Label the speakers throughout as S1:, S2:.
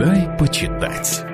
S1: Дай почитать.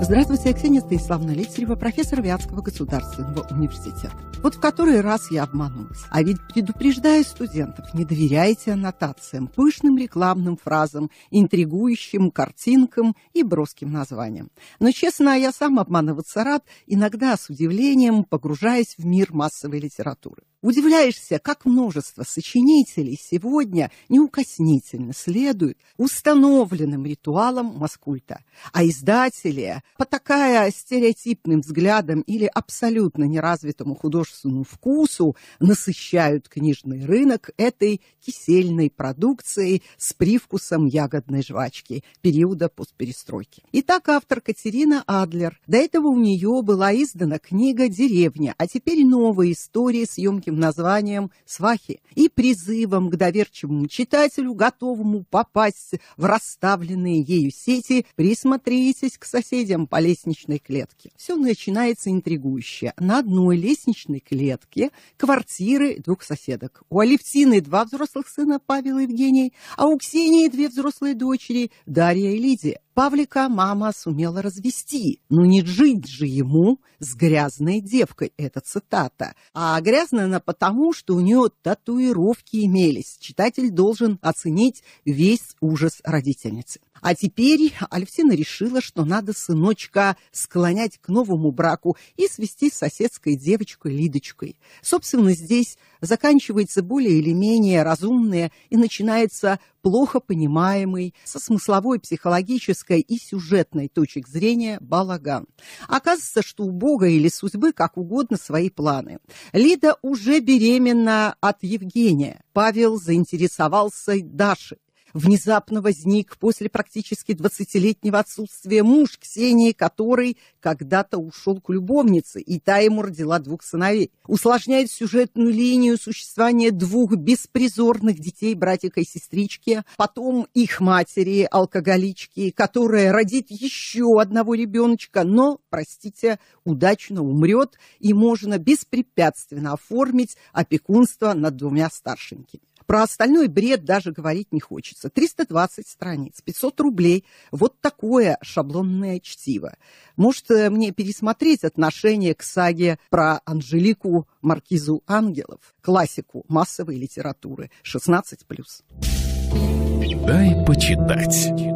S1: Здравствуйте, я Ксения Станиславовна Летелева, профессор Вятского государственного университета. Вот в который раз я обманулась. А ведь предупреждаю студентов, не доверяйте аннотациям, пышным рекламным фразам, интригующим картинкам и броским названиям. Но, честно, я сам обманываться рад, иногда с удивлением погружаясь в мир массовой литературы. Удивляешься, как множество сочинителей сегодня неукоснительно следуют установленным ритуалам маскульта, а издатели, потакая стереотипным взглядом или абсолютно неразвитому художественному вкусу, насыщают книжный рынок этой кисельной продукцией с привкусом ягодной жвачки периода постперестройки. Итак, автор Катерина Адлер. До этого у нее была издана книга «Деревня», а теперь новые истории съемки громким названием «Свахи» и призывом к доверчивому читателю, готовому попасть в расставленные ею сети, присмотритесь к соседям по лестничной клетке. Все начинается интригующе. На одной лестничной клетке квартиры двух соседок. У Алевтины два взрослых сына, Павел и Евгений, а у Ксении две взрослые дочери, Дарья и Лидия. Павлика мама сумела развести. но не жить же ему с грязной девкой, это цитата. А грязная она потому, что у нее татуировки имелись. Читатель должен оценить весь ужас родительницы. А теперь Альфина решила, что надо сыночка склонять к новому браку и свести с соседской девочкой Лидочкой. Собственно, здесь заканчивается более или менее разумное и начинается плохо понимаемый со смысловой, психологической и сюжетной точек зрения балаган. Оказывается, что у Бога или судьбы как угодно свои планы. Лида уже беременна от Евгения. Павел заинтересовался Дашей внезапно возник после практически 20-летнего отсутствия муж Ксении, который когда-то ушел к любовнице, и та ему родила двух сыновей. Усложняет сюжетную линию существования двух беспризорных детей, братика и сестрички, потом их матери, алкоголички, которая родит еще одного ребеночка, но, простите, удачно умрет, и можно беспрепятственно оформить опекунство над двумя старшенькими. Про остальной бред даже говорить не хочется. 320 страниц, 500 рублей. Вот такое шаблонное чтиво. Может, э, мне пересмотреть отношение к саге про Анжелику Маркизу Ангелов, классику массовой литературы 16+. Дай почитать.